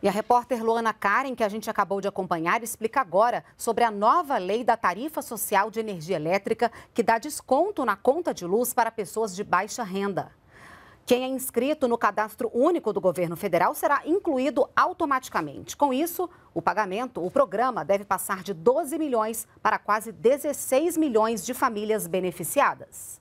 E a repórter Luana Karen, que a gente acabou de acompanhar, explica agora sobre a nova lei da tarifa social de energia elétrica que dá desconto na conta de luz para pessoas de baixa renda. Quem é inscrito no cadastro único do governo federal será incluído automaticamente. Com isso, o pagamento, o programa deve passar de 12 milhões para quase 16 milhões de famílias beneficiadas.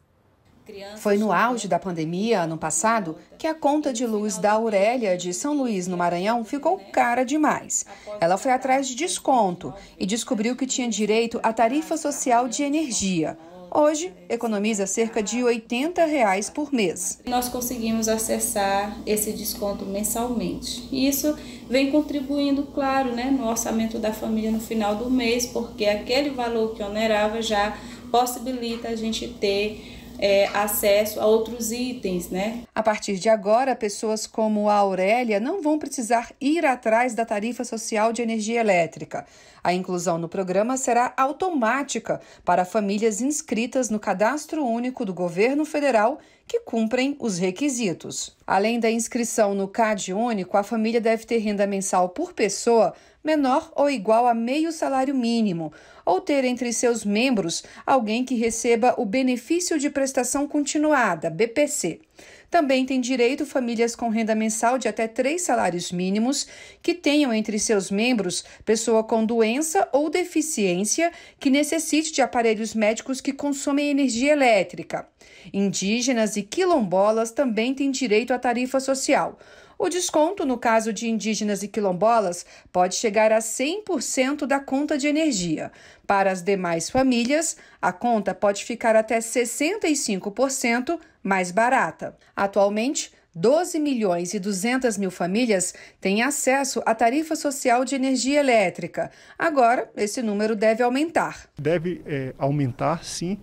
Foi no auge da pandemia, ano passado, que a conta de luz da Aurélia de São Luís, no Maranhão, ficou cara demais. Ela foi atrás de desconto e descobriu que tinha direito à tarifa social de energia. Hoje, economiza cerca de R$ reais por mês. Nós conseguimos acessar esse desconto mensalmente. isso vem contribuindo, claro, né, no orçamento da família no final do mês, porque aquele valor que onerava já possibilita a gente ter é, acesso a outros itens, né? A partir de agora, pessoas como a Aurélia não vão precisar ir atrás da tarifa social de energia elétrica. A inclusão no programa será automática para famílias inscritas no Cadastro Único do Governo Federal que cumprem os requisitos. Além da inscrição no CAD Único, a família deve ter renda mensal por pessoa menor ou igual a meio salário mínimo, ou ter entre seus membros alguém que receba o benefício de prestação continuada, BPC. Também tem direito famílias com renda mensal de até três salários mínimos que tenham entre seus membros pessoa com doença ou deficiência que necessite de aparelhos médicos que consomem energia elétrica. Indígenas e quilombolas também têm direito à tarifa social. O desconto, no caso de indígenas e quilombolas, pode chegar a 100% da conta de energia. Para as demais famílias, a conta pode ficar até 65% mais barata. Atualmente, 12 milhões e 200 mil famílias têm acesso à tarifa social de energia elétrica. Agora, esse número deve aumentar. Deve é, aumentar, sim.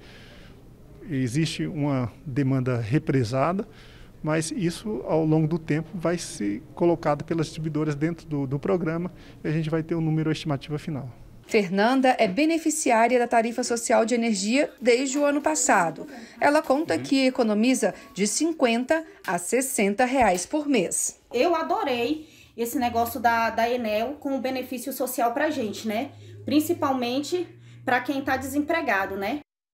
Existe uma demanda represada, mas isso, ao longo do tempo, vai ser colocado pelas distribuidoras dentro do, do programa e a gente vai ter um número estimativa final. Fernanda é beneficiária da tarifa social de energia desde o ano passado. Ela conta que economiza de 50 a 60 reais por mês. Eu adorei esse negócio da, da Enel com o benefício social para gente, né? Principalmente para quem está desempregado, né?